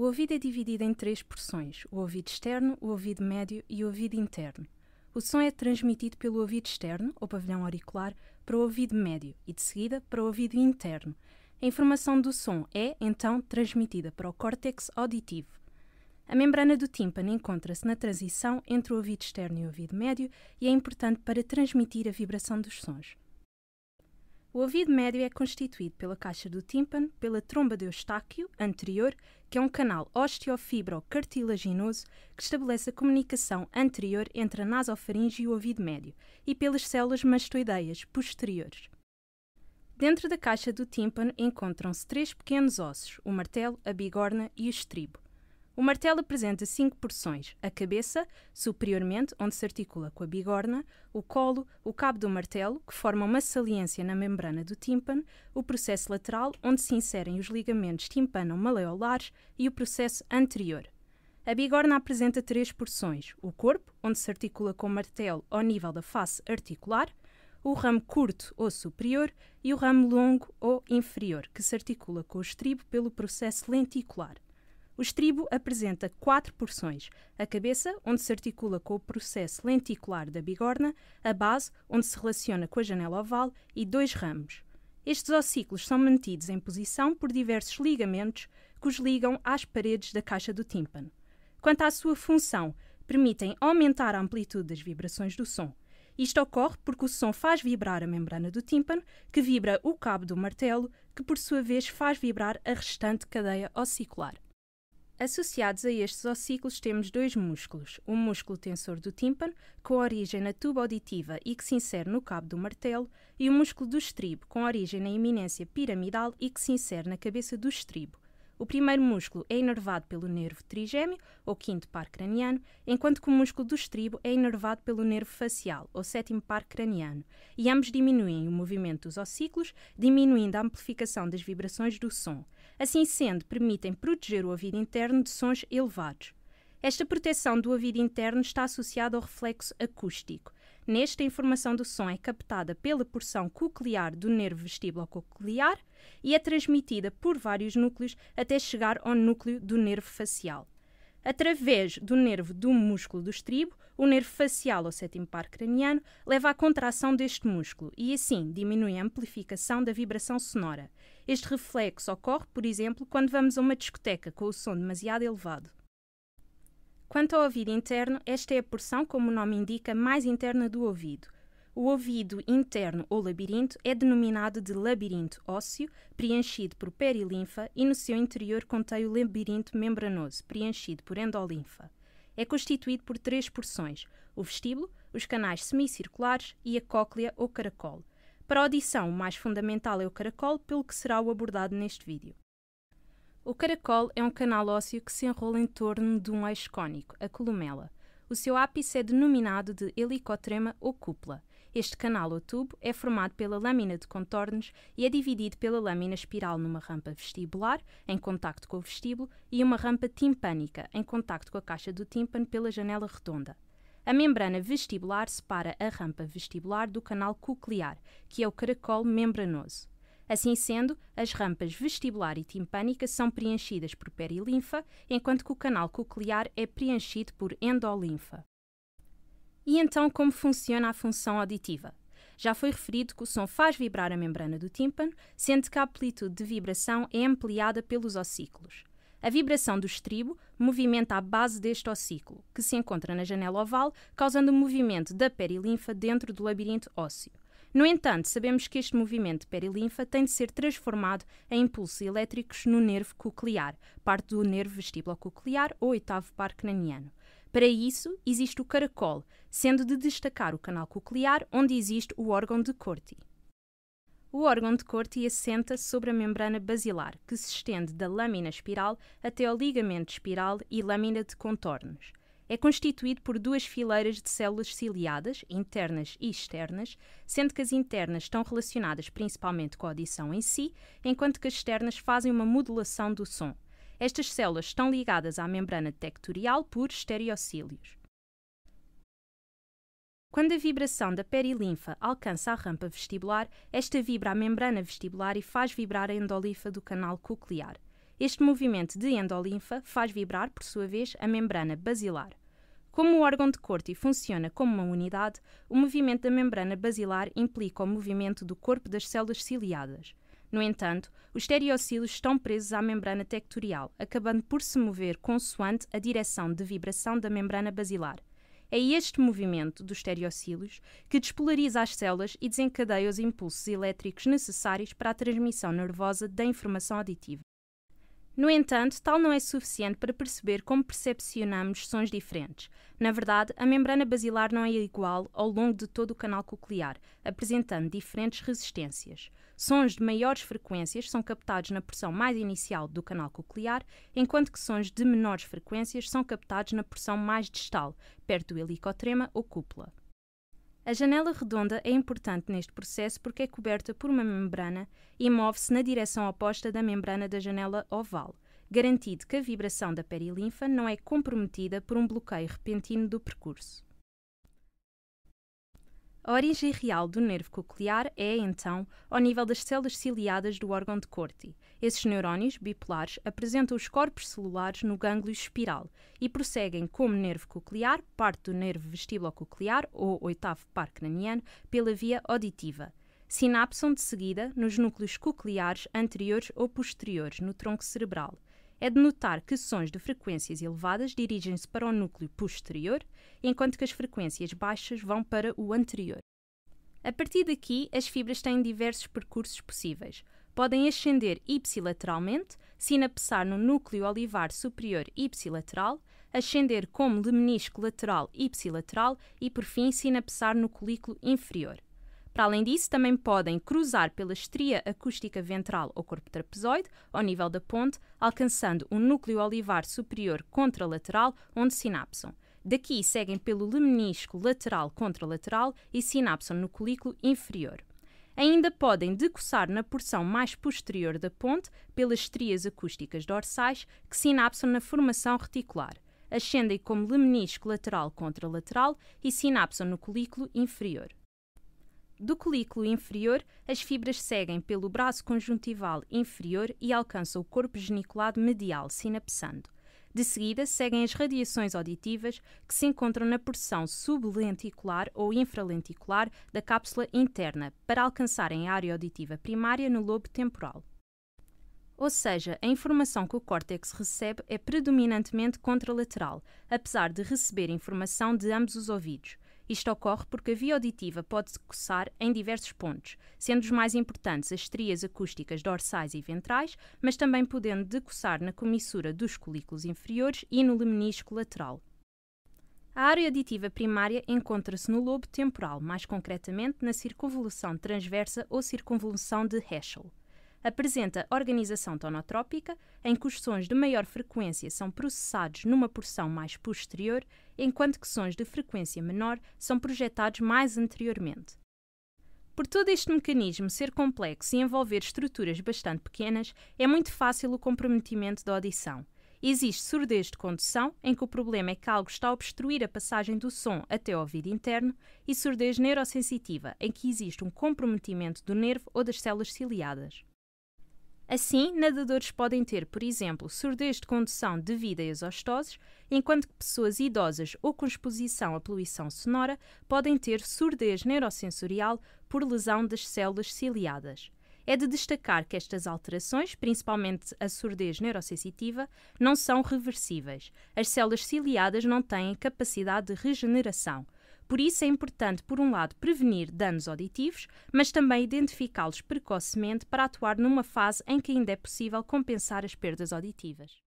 O ouvido é dividido em três porções: o ouvido externo, o ouvido médio e o ouvido interno. O som é transmitido pelo ouvido externo, ou pavilhão auricular, para o ouvido médio e, de seguida, para o ouvido interno. A informação do som é, então, transmitida para o córtex auditivo. A membrana do tímpano encontra-se na transição entre o ouvido externo e o ouvido médio e é importante para transmitir a vibração dos sons. O ouvido médio é constituído pela caixa do tímpano, pela tromba de Eustáquio anterior, que é um canal osteofibrocartilaginoso que estabelece a comunicação anterior entre a nasofaringe e o ouvido médio, e pelas células mastoideias posteriores. Dentro da caixa do tímpano encontram-se três pequenos ossos, o martelo, a bigorna e o estribo. O martelo apresenta cinco porções: a cabeça, superiormente, onde se articula com a bigorna, o colo, o cabo do martelo, que forma uma saliência na membrana do tímpano, o processo lateral, onde se inserem os ligamentos timpano-maleolares, e o processo anterior. A bigorna apresenta três porções: o corpo, onde se articula com o martelo ao nível da face articular, o ramo curto ou superior e o ramo longo ou inferior, que se articula com o estribo pelo processo lenticular. O estribo apresenta quatro porções: a cabeça, onde se articula com o processo lenticular da bigorna, a base, onde se relaciona com a janela oval, e dois ramos. Estes ossículos são mantidos em posição por diversos ligamentos que os ligam às paredes da caixa do tímpano. Quanto à sua função, permitem aumentar a amplitude das vibrações do som. Isto ocorre porque o som faz vibrar a membrana do tímpano, que vibra o cabo do martelo, que por sua vez faz vibrar a restante cadeia ossicular. Associados a estes ossículos temos dois músculos, o músculo tensor do tímpano, com origem na tuba auditiva e que se insere no cabo do martelo, e o músculo do estribo, com origem na eminência piramidal e que se insere na cabeça do estribo, o primeiro músculo é inervado pelo nervo trigêmeo, ou quinto par craniano, enquanto que o músculo do estribo é inervado pelo nervo facial, ou sétimo par craniano, e ambos diminuem o movimento dos ossículos, diminuindo a amplificação das vibrações do som. Assim sendo, permitem proteger o ouvido interno de sons elevados. Esta proteção do ouvido interno está associada ao reflexo acústico, Neste, a informação do som é captada pela porção coclear do nervo vestíbulo-coclear e é transmitida por vários núcleos até chegar ao núcleo do nervo facial. Através do nervo do músculo do estribo, o nervo facial ou sétimo par craniano leva à contração deste músculo e, assim, diminui a amplificação da vibração sonora. Este reflexo ocorre, por exemplo, quando vamos a uma discoteca com o som demasiado elevado. Quanto ao ouvido interno, esta é a porção, como o nome indica, mais interna do ouvido. O ouvido interno ou labirinto é denominado de labirinto ósseo, preenchido por perilinfa e no seu interior contém o labirinto membranoso, preenchido por endolinfa. É constituído por três porções: o vestíbulo, os canais semicirculares e a cóclea ou caracol. Para a audição, o mais fundamental é o caracol, pelo que será o abordado neste vídeo. O caracol é um canal ósseo que se enrola em torno de um eixo cônico, a columela. O seu ápice é denominado de helicotrema ou cúpula. Este canal ou tubo é formado pela lâmina de contornos e é dividido pela lâmina espiral numa rampa vestibular, em contacto com o vestíbulo, e uma rampa timpânica, em contacto com a caixa do tímpano pela janela redonda. A membrana vestibular separa a rampa vestibular do canal coclear, que é o caracol membranoso. Assim sendo, as rampas vestibular e timpânica são preenchidas por perilinfa, enquanto que o canal coclear é preenchido por endolinfa. E então, como funciona a função auditiva? Já foi referido que o som faz vibrar a membrana do tímpano, sendo que a amplitude de vibração é ampliada pelos ossículos. A vibração do estribo movimenta a base deste ossículo, que se encontra na janela oval, causando o movimento da perilinfa dentro do labirinto ósseo. No entanto, sabemos que este movimento de perilinfa tem de ser transformado em impulsos elétricos no nervo coclear, parte do nervo vestibulococlear ou oitavo par craniano. Para isso, existe o caracol, sendo de destacar o canal coclear, onde existe o órgão de Corti. O órgão de Corti assenta sobre a membrana basilar, que se estende da lâmina espiral até ao ligamento espiral e lâmina de contornos é constituído por duas fileiras de células ciliadas, internas e externas, sendo que as internas estão relacionadas principalmente com a audição em si, enquanto que as externas fazem uma modulação do som. Estas células estão ligadas à membrana tectorial por estereocílios. Quando a vibração da perilinfa alcança a rampa vestibular, esta vibra a membrana vestibular e faz vibrar a endolinfa do canal coclear. Este movimento de endolinfa faz vibrar, por sua vez, a membrana basilar. Como o órgão de corte funciona como uma unidade, o movimento da membrana basilar implica o movimento do corpo das células ciliadas. No entanto, os estereocilos estão presos à membrana tectorial, acabando por se mover consoante a direção de vibração da membrana basilar. É este movimento dos estereocilos que despolariza as células e desencadeia os impulsos elétricos necessários para a transmissão nervosa da informação auditiva. No entanto, tal não é suficiente para perceber como percepcionamos sons diferentes. Na verdade, a membrana basilar não é igual ao longo de todo o canal coclear, apresentando diferentes resistências. Sons de maiores frequências são captados na porção mais inicial do canal coclear, enquanto que sons de menores frequências são captados na porção mais distal, perto do helicotrema ou cúpula. A janela redonda é importante neste processo porque é coberta por uma membrana e move-se na direção oposta da membrana da janela oval, garantindo que a vibração da perilinfa não é comprometida por um bloqueio repentino do percurso. A origem real do nervo coclear é, então, ao nível das células ciliadas do órgão de Corti. Esses neurónios bipolares apresentam os corpos celulares no gânglio espiral e prosseguem como nervo coclear, parte do nervo vestibulococlear ou oitavo par craniano, pela via auditiva. Sinapsam de seguida nos núcleos cocleares anteriores ou posteriores no tronco cerebral é de notar que sons de frequências elevadas dirigem-se para o núcleo posterior, enquanto que as frequências baixas vão para o anterior. A partir daqui, as fibras têm diversos percursos possíveis. Podem ascender ipsilateralmente, sinapsar no núcleo olivar superior ipsilateral, ascender como lemenisco lateral ipsilateral e, por fim, sinapsar no colículo inferior. Para além disso, também podem cruzar pela estria acústica ventral ou corpo trapezoide, ao nível da ponte, alcançando o um núcleo olivar superior contralateral, onde sinapsam. Daqui seguem pelo lemnisco lateral contralateral e sinapsam no colículo inferior. Ainda podem decoçar na porção mais posterior da ponte pelas estrias acústicas dorsais que sinapsam na formação reticular. Ascendem como lemnisco lateral contralateral e sinapsam no colículo inferior. Do colículo inferior, as fibras seguem pelo braço conjuntival inferior e alcançam o corpo geniculado medial, sinapsando. De seguida, seguem as radiações auditivas que se encontram na porção sublenticular ou infralenticular da cápsula interna, para alcançarem a área auditiva primária no lobo temporal. Ou seja, a informação que o córtex recebe é predominantemente contralateral, apesar de receber informação de ambos os ouvidos. Isto ocorre porque a via auditiva pode se coçar em diversos pontos, sendo os mais importantes as estrias acústicas dorsais e ventrais, mas também podendo decoçar na comissura dos colículos inferiores e no lemnisco lateral. A área auditiva primária encontra-se no lobo temporal, mais concretamente na circunvolução transversa ou circunvolução de Heschel apresenta organização tonotrópica, em que os sons de maior frequência são processados numa porção mais posterior, enquanto que sons de frequência menor são projetados mais anteriormente. Por todo este mecanismo ser complexo e envolver estruturas bastante pequenas, é muito fácil o comprometimento da audição. Existe surdez de condução, em que o problema é que algo está a obstruir a passagem do som até ao ouvido interno, e surdez neurosensitiva, em que existe um comprometimento do nervo ou das células ciliadas. Assim, nadadores podem ter, por exemplo, surdez de condução devido a exostoses, enquanto que pessoas idosas ou com exposição à poluição sonora podem ter surdez neurosensorial por lesão das células ciliadas. É de destacar que estas alterações, principalmente a surdez neurosensitiva, não são reversíveis. As células ciliadas não têm capacidade de regeneração. Por isso é importante, por um lado, prevenir danos auditivos, mas também identificá-los precocemente para atuar numa fase em que ainda é possível compensar as perdas auditivas.